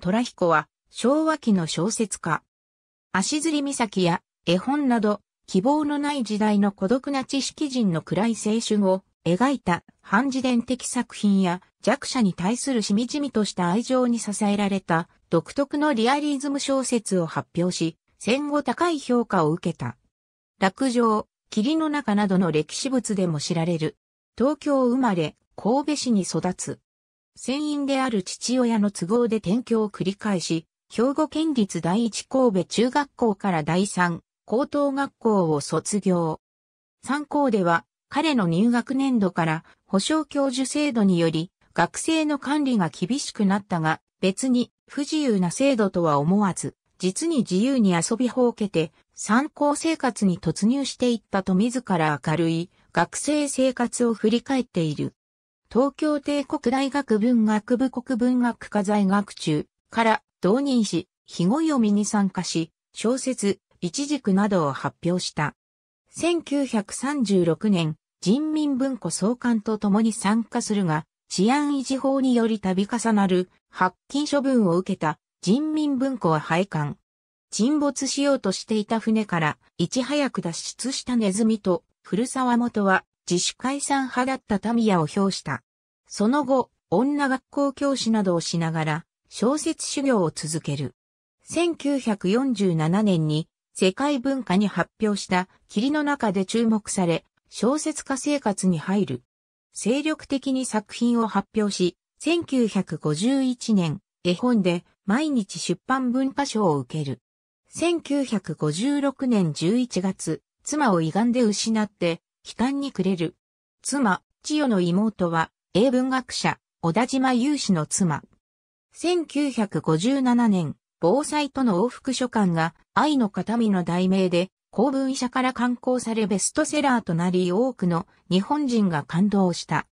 トラヒ彦は昭和期の小説家。足摺岬や絵本など希望のない時代の孤独な知識人の暗い青春を描いた反自伝的作品や弱者に対するしみじみとした愛情に支えられた独特のリアリズム小説を発表し、戦後高い評価を受けた。落城、霧の中などの歴史物でも知られる。東京生まれ、神戸市に育つ。船員である父親の都合で転居を繰り返し、兵庫県立第一神戸中学校から第三高等学校を卒業。三校では彼の入学年度から保証教授制度により学生の管理が厳しくなったが別に不自由な制度とは思わず実に自由に遊びほうけて三校生活に突入していったと自ら明るい学生生活を振り返っている。東京帝国大学文学部国文学科在学中から同入し、日語読みに参加し、小説、一軸などを発表した。1936年、人民文庫総監と共に参加するが、治安維持法により度重なる発禁処分を受けた人民文庫は廃刊。沈没しようとしていた船からいち早く脱出したネズミと古沢元は自主解散派だったタミヤを表した。その後、女学校教師などをしながら、小説修行を続ける。1947年に世界文化に発表した霧の中で注目され、小説家生活に入る。精力的に作品を発表し、1951年、絵本で毎日出版文化賞を受ける。1956年11月、妻を胃がんで失って、悲嘆に暮れる。妻、千代の妹は、英文学者、小田島雄氏の妻。1957年、防災との往復書簡が愛の形見の題名で、公文社から刊行されベストセラーとなり多くの日本人が感動した。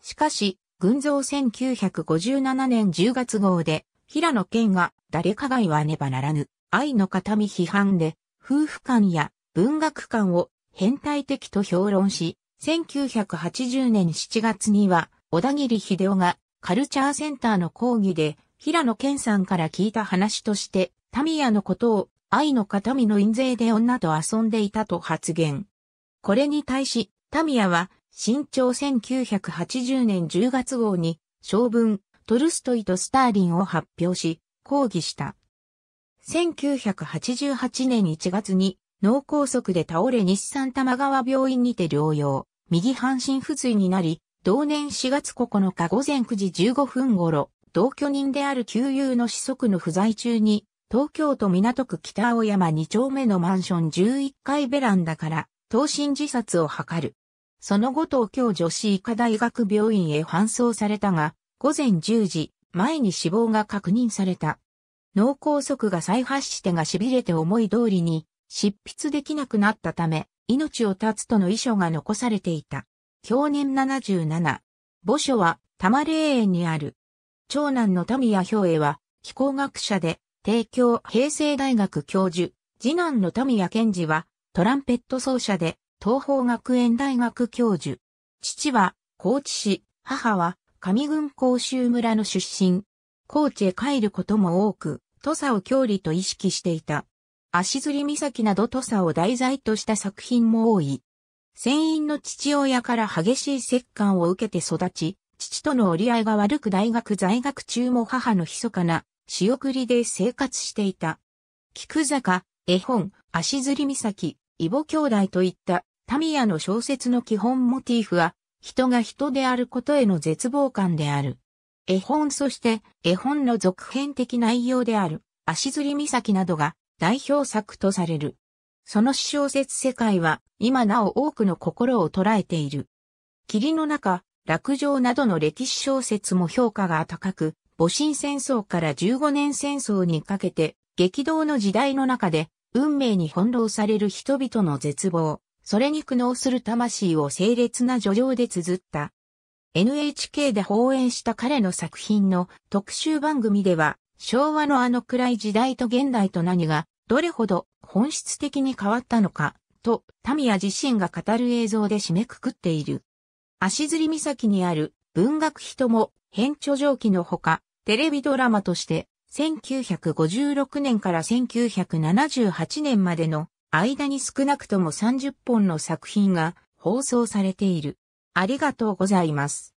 しかし、群像1957年10月号で、平野健が誰かが言わねばならぬ愛の形見批判で、夫婦間や文学間を変態的と評論し、1980年7月には、小田切秀夫がカルチャーセンターの講義で、平野健さんから聞いた話として、タミヤのことを愛の形見の印税で女と遊んでいたと発言。これに対し、タミヤは、新潮1980年10月号に、将軍、トルストイとスターリンを発表し、抗議した。1988年1月に、脳梗塞で倒れ日産玉川病院にて療養。右半身不随になり、同年4月9日午前9時15分頃、同居人である旧友の子息の不在中に、東京都港区北青山2丁目のマンション11階ベランダから、投身自殺を図る。その後東京女子医科大学病院へ搬送されたが、午前10時、前に死亡が確認された。脳梗塞が再発してが痺れて思い通りに、執筆できなくなったため、命を絶つとの遺書が残されていた。享年77。墓所は多摩霊園にある。長男の民谷兵衛は、気候学者で、帝京平成大学教授、次男の民谷健二は、トランペット奏者で、東方学園大学教授。父は、高知市、母は、上郡甲州村の出身。高知へ帰ることも多く、土佐を郷里と意識していた。足摺岬など土佐を題材とした作品も多い。船員の父親から激しい折檻を受けて育ち、父との折り合いが悪く大学在学中も母の密かな仕送りで生活していた。菊坂、絵本、足摺岬、異母兄弟といったタミヤの小説の基本モティーフは、人が人であることへの絶望感である。絵本そして絵本の続編的内容である足摺岬などが代表作とされる。その詩小説世界は今なお多くの心を捉えている。霧の中、落城などの歴史小説も評価が高く、戊辰戦争から15年戦争にかけて激動の時代の中で運命に翻弄される人々の絶望、それに苦悩する魂を清烈な叙情で綴った。NHK で放映した彼の作品の特集番組では、昭和のあの暗い時代と現代と何がどれほど本質的に変わったのか、と、タミヤ自身が語る映像で締めくくっている。足摺岬にある文学人も、編著上記のほか、テレビドラマとして、1956年から1978年までの間に少なくとも30本の作品が放送されている。ありがとうございます。